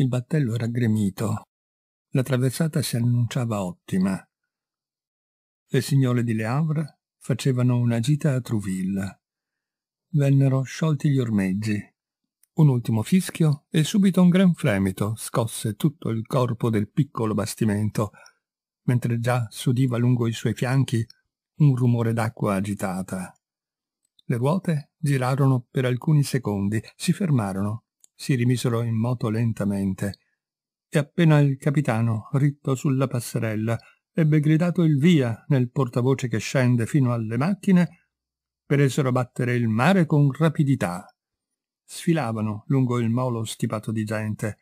Il battello era gremito. La traversata si annunciava ottima. Le signore di Le Havre facevano una gita a Trouville. Vennero sciolti gli ormeggi. Un ultimo fischio e subito un gran fremito scosse tutto il corpo del piccolo bastimento, mentre già s'udiva lungo i suoi fianchi un rumore d'acqua agitata. Le ruote girarono per alcuni secondi, si fermarono si rimisero in moto lentamente e appena il capitano, ritto sulla passerella, ebbe gridato il via nel portavoce che scende fino alle macchine, presero a battere il mare con rapidità. Sfilavano lungo il molo stipato di gente.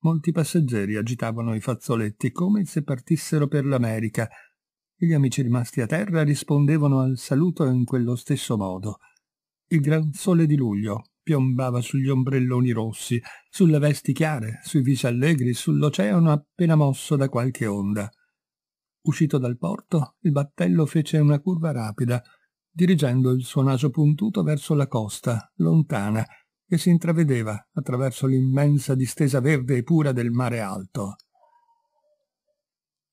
Molti passeggeri agitavano i fazzoletti come se partissero per l'America. Gli amici rimasti a terra rispondevano al saluto in quello stesso modo. Il gran sole di luglio piombava sugli ombrelloni rossi, sulle vesti chiare, sui visi allegri, sull'oceano appena mosso da qualche onda. Uscito dal porto, il battello fece una curva rapida, dirigendo il suo naso puntuto verso la costa, lontana, che si intravedeva attraverso l'immensa distesa verde e pura del mare alto.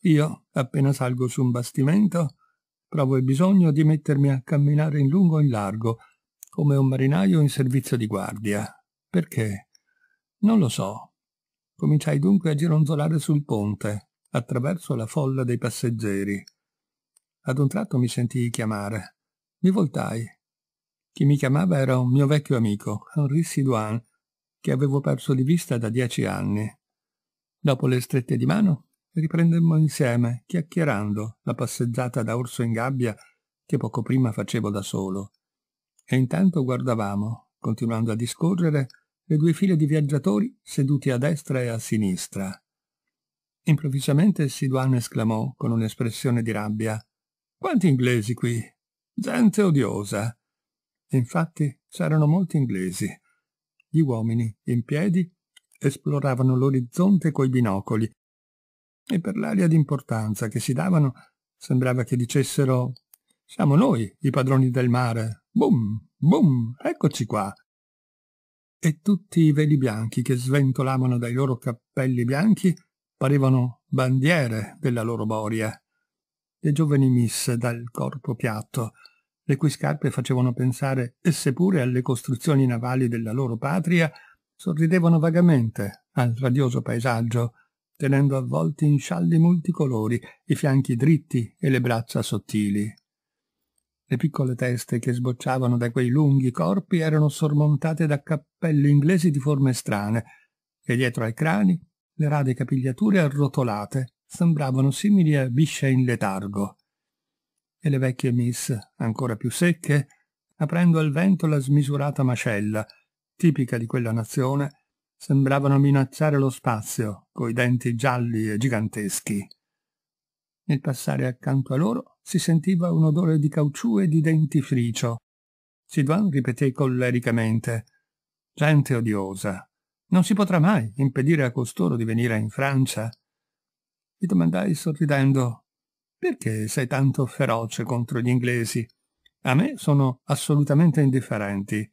Io, appena salgo su un bastimento, provo il bisogno di mettermi a camminare in lungo e in largo, come un marinaio in servizio di guardia. Perché? Non lo so. Cominciai dunque a gironzolare sul ponte, attraverso la folla dei passeggeri. Ad un tratto mi sentii chiamare. Mi voltai. Chi mi chiamava era un mio vecchio amico, Henri Siduan, che avevo perso di vista da dieci anni. Dopo le strette di mano, riprendemmo insieme, chiacchierando, la passeggiata da orso in gabbia che poco prima facevo da solo e intanto guardavamo, continuando a discorrere, le due file di viaggiatori seduti a destra e a sinistra. Improvvisamente Siduan esclamò con un'espressione di rabbia «Quanti inglesi qui? Gente odiosa!» Infatti c'erano molti inglesi. Gli uomini, in piedi, esploravano l'orizzonte coi binocoli e per l'aria d'importanza che si davano sembrava che dicessero «Siamo noi i padroni del mare, Bum, bum, eccoci qua. E tutti i veli bianchi che sventolavano dai loro cappelli bianchi parevano bandiere della loro boria. Le giovani misse dal corpo piatto, le cui scarpe facevano pensare esse pure alle costruzioni navali della loro patria, sorridevano vagamente al radioso paesaggio, tenendo avvolti in scialli multicolori i fianchi dritti e le braccia sottili. Le piccole teste che sbocciavano da quei lunghi corpi erano sormontate da cappelli inglesi di forme strane, e dietro ai crani le rade capigliature arrotolate sembravano simili a bisce in letargo. E le vecchie miss, ancora più secche, aprendo al vento la smisurata mascella, tipica di quella nazione, sembravano minacciare lo spazio coi denti gialli e giganteschi. Nel passare accanto a loro si sentiva un odore di caucciù e di dentifricio. Sidwan ripeté collericamente «Gente odiosa! Non si potrà mai impedire a costoro di venire in Francia!» Gli domandai sorridendo «Perché sei tanto feroce contro gli inglesi? A me sono assolutamente indifferenti».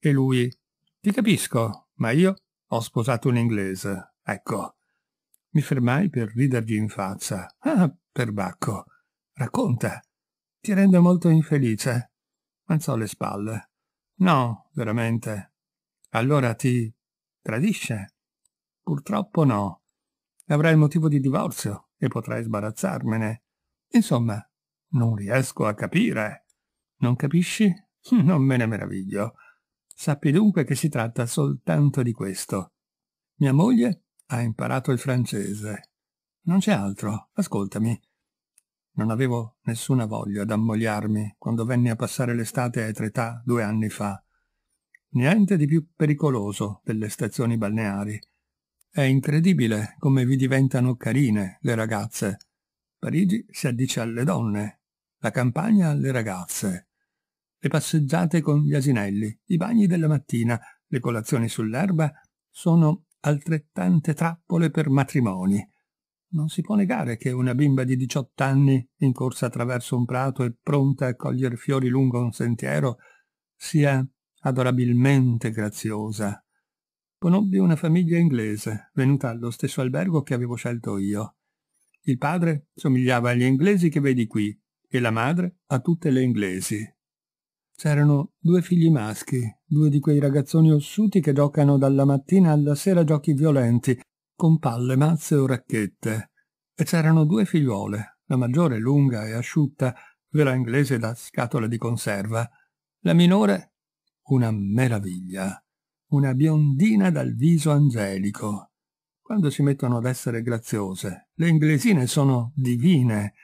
E lui «Ti capisco, ma io ho sposato un inglese, ecco». Mi fermai per ridergli in faccia. «Ah, Perbacco. Racconta. Ti rende molto infelice. Alzò le spalle. No, veramente. Allora ti tradisce? Purtroppo no. Avrai il motivo di divorzio e potrai sbarazzarmene. Insomma, non riesco a capire. Non capisci? Non me ne meraviglio. Sappi dunque che si tratta soltanto di questo. Mia moglie ha imparato il francese non c'è altro, ascoltami. Non avevo nessuna voglia d'ammogliarmi quando venni a passare l'estate a età due anni fa. Niente di più pericoloso delle stazioni balneari. È incredibile come vi diventano carine le ragazze. Parigi si addice alle donne, la campagna alle ragazze. Le passeggiate con gli asinelli, i bagni della mattina, le colazioni sull'erba sono altrettante trappole per matrimoni. Non si può negare che una bimba di 18 anni, in corsa attraverso un prato e pronta a cogliere fiori lungo un sentiero, sia adorabilmente graziosa. Conobbi una famiglia inglese, venuta allo stesso albergo che avevo scelto io. Il padre somigliava agli inglesi che vedi qui e la madre a tutte le inglesi. C'erano due figli maschi, due di quei ragazzoni ossuti che giocano dalla mattina alla sera giochi violenti con palle, mazze o racchette, e c'erano due figliuole, la maggiore lunga e asciutta, vera inglese da scatola di conserva, la minore una meraviglia, una biondina dal viso angelico. Quando si mettono ad essere graziose, le inglesine sono divine.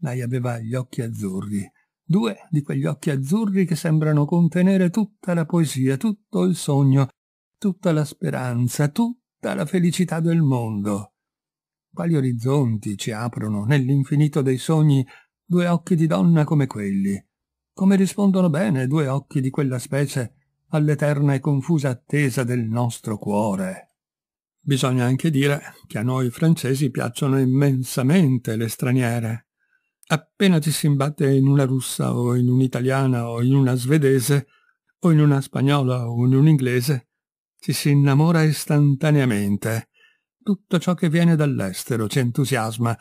Lei aveva gli occhi azzurri, due di quegli occhi azzurri che sembrano contenere tutta la poesia, tutto il sogno, tutta la speranza, tutto tutta la felicità del mondo. Quali orizzonti ci aprono nell'infinito dei sogni due occhi di donna come quelli? Come rispondono bene due occhi di quella specie all'eterna e confusa attesa del nostro cuore? Bisogna anche dire che a noi francesi piacciono immensamente le straniere. Appena ci si imbatte in una russa o in un'italiana o in una svedese o in una spagnola o in un inglese, ci si innamora istantaneamente. Tutto ciò che viene dall'estero ci entusiasma,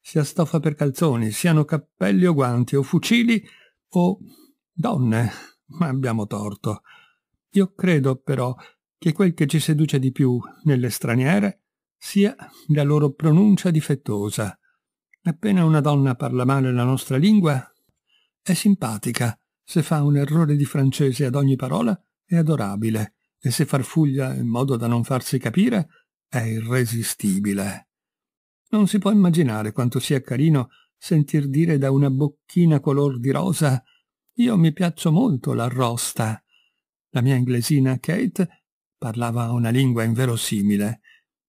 sia stoffa per calzoni, siano cappelli o guanti o fucili o donne, ma abbiamo torto. Io credo però che quel che ci seduce di più nelle straniere sia la loro pronuncia difettosa. Appena una donna parla male la nostra lingua, è simpatica. Se fa un errore di francese ad ogni parola, è adorabile e se farfuglia in modo da non farsi capire è irresistibile. Non si può immaginare quanto sia carino sentir dire da una bocchina color di rosa «Io mi piaccio molto l'arrosta». La mia inglesina Kate parlava una lingua inverosimile.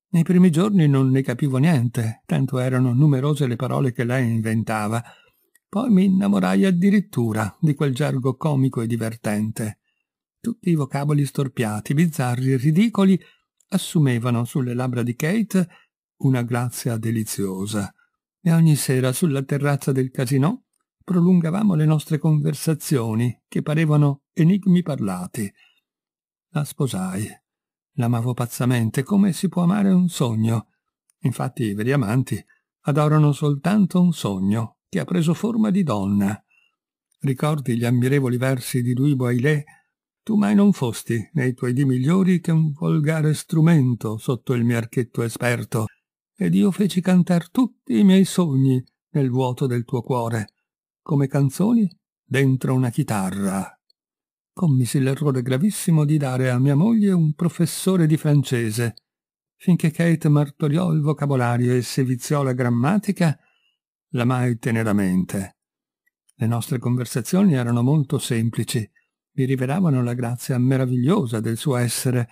Nei primi giorni non ne capivo niente, tanto erano numerose le parole che lei inventava. Poi mi innamorai addirittura di quel gergo comico e divertente. Tutti i vocaboli storpiati, bizzarri e ridicoli assumevano sulle labbra di Kate una grazia deliziosa. E ogni sera sulla terrazza del casino prolungavamo le nostre conversazioni che parevano enigmi parlati. La sposai. L'amavo pazzamente, come si può amare un sogno. Infatti i veri amanti adorano soltanto un sogno che ha preso forma di donna. Ricordi gli ammirevoli versi di Louis Boilet tu mai non fosti nei tuoi di migliori che un volgare strumento sotto il mio archetto esperto, ed io feci cantar tutti i miei sogni nel vuoto del tuo cuore, come canzoni dentro una chitarra. Commisi l'errore gravissimo di dare a mia moglie un professore di francese, finché Kate martoriò il vocabolario e si viziò la grammatica, l'amai teneramente. Le nostre conversazioni erano molto semplici, gli rivelavano la grazia meravigliosa del suo essere,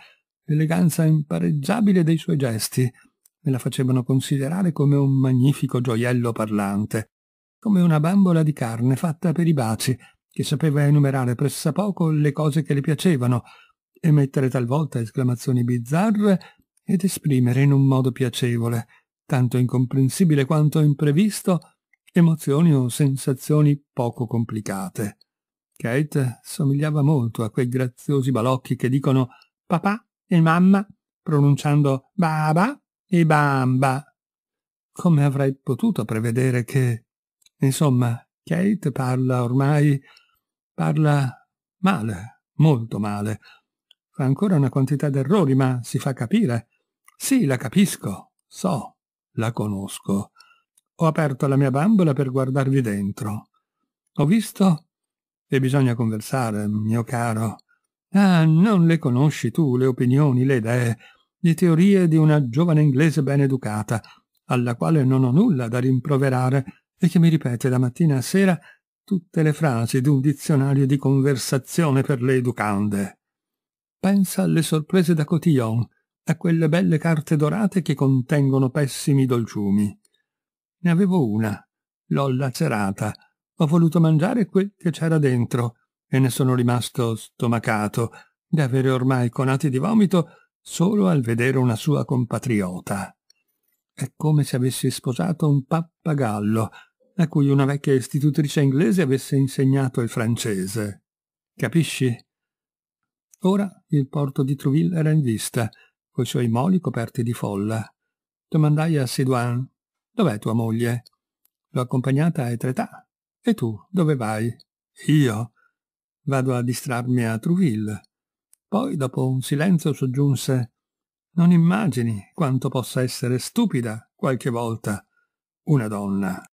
l'eleganza impareggiabile dei suoi gesti, e la facevano considerare come un magnifico gioiello parlante, come una bambola di carne fatta per i baci, che sapeva enumerare pressappoco le cose che le piacevano, emettere talvolta esclamazioni bizzarre ed esprimere in un modo piacevole, tanto incomprensibile quanto imprevisto, emozioni o sensazioni poco complicate. Kate somigliava molto a quei graziosi balocchi che dicono papà e mamma pronunciando baba e bamba. Come avrei potuto prevedere che... Insomma, Kate parla ormai... parla male, molto male. Fa ancora una quantità d'errori, ma si fa capire. Sì, la capisco, so, la conosco. Ho aperto la mia bambola per guardarvi dentro. Ho visto e bisogna conversare, mio caro. Ah, non le conosci tu, le opinioni, le idee, le teorie di una giovane inglese ben educata, alla quale non ho nulla da rimproverare e che mi ripete da mattina a sera tutte le frasi di un dizionario di conversazione per le educande. Pensa alle sorprese da cotillon, a quelle belle carte dorate che contengono pessimi dolciumi. Ne avevo una, l'ho lacerata, ho voluto mangiare quel che c'era dentro e ne sono rimasto stomacato di avere ormai conati di vomito solo al vedere una sua compatriota. È come se avessi sposato un pappagallo a cui una vecchia istitutrice inglese avesse insegnato il francese. Capisci? Ora il porto di Trouville era in vista, coi suoi moli coperti di folla. Domandai a Sidoine, dov'è tua moglie? L'ho accompagnata a Etretà, e tu, dove vai? Io? Vado a distrarmi a Trouville. Poi, dopo un silenzio, soggiunse Non immagini quanto possa essere stupida qualche volta una donna.